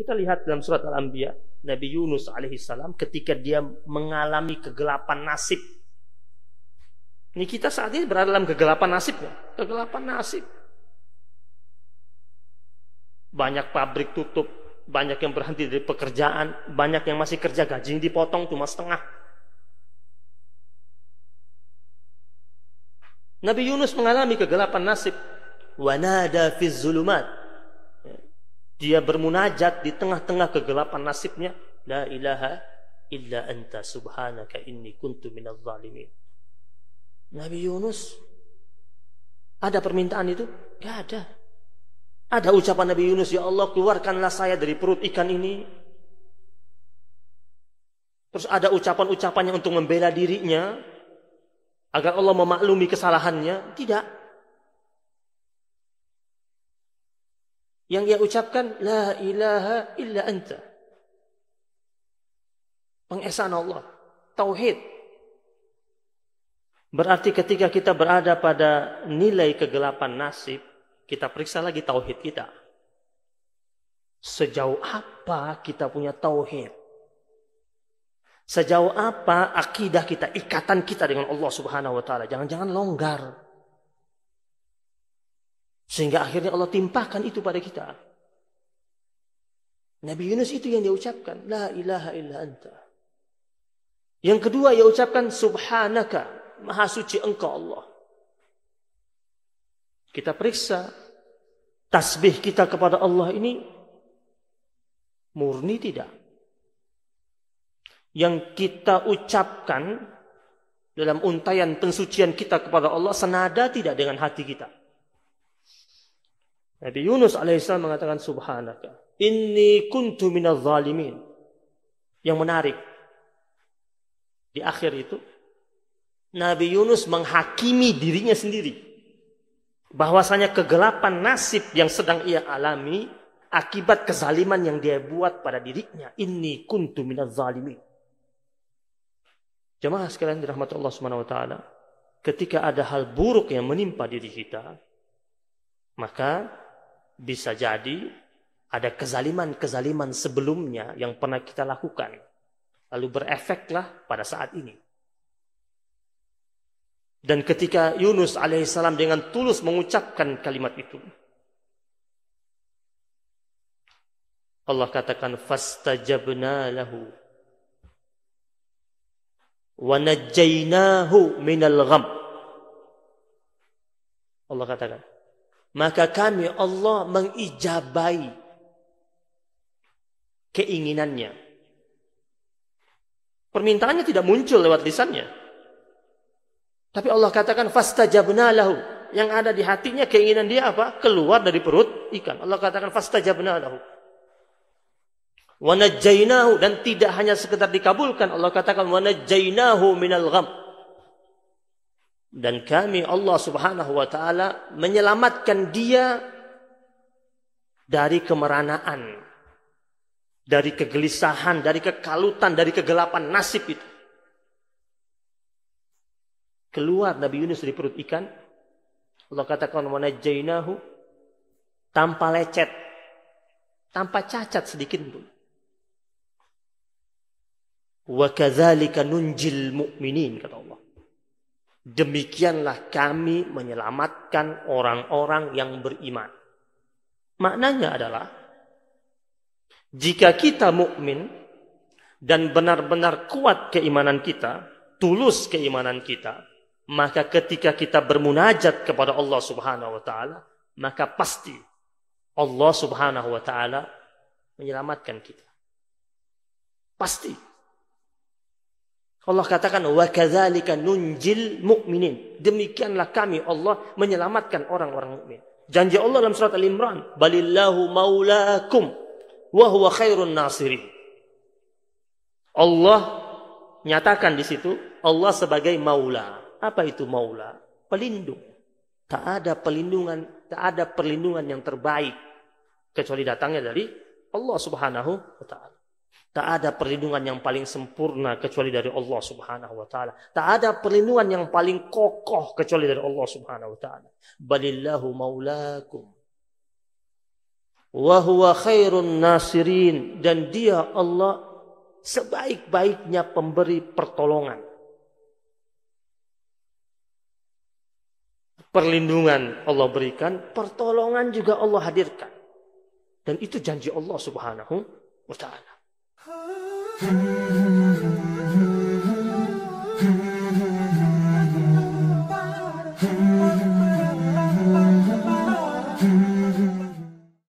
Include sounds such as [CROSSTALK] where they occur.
Kita lihat dalam surat Al-Anbiya, Nabi Yunus alaihissalam ketika dia mengalami kegelapan nasib. Ini kita saat ini berada dalam kegelapan nasib ya, Kegelapan nasib. Banyak pabrik tutup, banyak yang berhenti dari pekerjaan, banyak yang masih kerja gajinya dipotong cuma setengah. Nabi Yunus mengalami kegelapan nasib. Wanada fi zulumat dia bermunajat di tengah-tengah kegelapan nasibnya. La ilaha illa anta subhanaka inni kuntu minal zalimin. Nabi Yunus ada permintaan itu? Gak ada. Ada ucapan Nabi Yunus, ya Allah keluarkanlah saya dari perut ikan ini. Terus ada ucapan ucapan yang untuk membela dirinya agar Allah memaklumi kesalahannya. Tidak. yang ia ucapkan la ilaha illa anta pengesaan Allah tauhid berarti ketika kita berada pada nilai kegelapan nasib kita periksa lagi tauhid kita sejauh apa kita punya tauhid sejauh apa akidah kita ikatan kita dengan Allah Subhanahu wa taala jangan-jangan longgar sehingga akhirnya Allah timpahkan itu pada kita. Nabi Yunus itu yang dia ucapkan. La ilaha illa anta. Yang kedua ia ucapkan subhanaka. Maha suci engkau Allah. Kita periksa tasbih kita kepada Allah ini murni tidak. Yang kita ucapkan dalam untayan pensucian kita kepada Allah senada tidak dengan hati kita. Nabi Yunus alaihissalam mengatakan subhanaka. Inni kuntu minal zalimin. Yang menarik. Di akhir itu. Nabi Yunus menghakimi dirinya sendiri. Bahwasanya kegelapan nasib yang sedang ia alami akibat kezaliman yang dia buat pada dirinya. Inni kuntu minal zalimin. Jemaah sekalian dirahmati Allah Subhanahu wa taala, ketika ada hal buruk yang menimpa diri kita, maka bisa jadi ada kezaliman-kezaliman sebelumnya yang pernah kita lakukan. Lalu berefeklah pada saat ini. Dan ketika Yunus alaihissalam dengan tulus mengucapkan kalimat itu. Allah katakan fastajabna lahu wa minal gham. Allah katakan maka kami Allah mengijabai keinginannya. Permintaannya tidak muncul lewat lisannya. Tapi Allah katakan fastajabna lahu. Yang ada di hatinya keinginan dia apa? Keluar dari perut ikan. Allah katakan fasta fastajabna lahu. Wanajainahu dan tidak hanya sekedar dikabulkan. Allah katakan wanajainahu minal gham dan kami Allah Subhanahu wa taala menyelamatkan dia dari kemeranaan, dari kegelisahan, dari kekalutan, dari kegelapan nasib itu. Keluar Nabi Yunus dari perut ikan. Allah katakan jainahu tanpa lecet, tanpa cacat sedikit pun. Wa kadzalika nunjil mu'minin kata Allah. Demikianlah kami menyelamatkan orang-orang yang beriman. Maknanya adalah jika kita mukmin dan benar-benar kuat keimanan kita, tulus keimanan kita, maka ketika kita bermunajat kepada Allah Subhanahu wa taala, maka pasti Allah Subhanahu wa taala menyelamatkan kita. Pasti. Allah katakan wa kadzalika nunjil mukminin. Demikianlah kami Allah menyelamatkan orang-orang mukmin. Janji Allah dalam surat Al-Imran, balillahu maulakum wa huwa khairun nasiri. Allah nyatakan di situ Allah sebagai maula. Apa itu maula? Pelindung. Tak ada pelindungan, tak ada perlindungan yang terbaik kecuali datangnya dari Allah Subhanahu wa taala. Tak ada perlindungan yang paling sempurna kecuali dari Allah Subhanahu wa taala. Tak ada perlindungan yang paling kokoh kecuali dari Allah Subhanahu wa taala. Balillahu maulakum. Wa huwa khairun nasirin dan dia Allah sebaik-baiknya pemberi pertolongan. Perlindungan Allah berikan, pertolongan juga Allah hadirkan. Dan itu janji Allah Subhanahu wa taala. Hmm. [LAUGHS]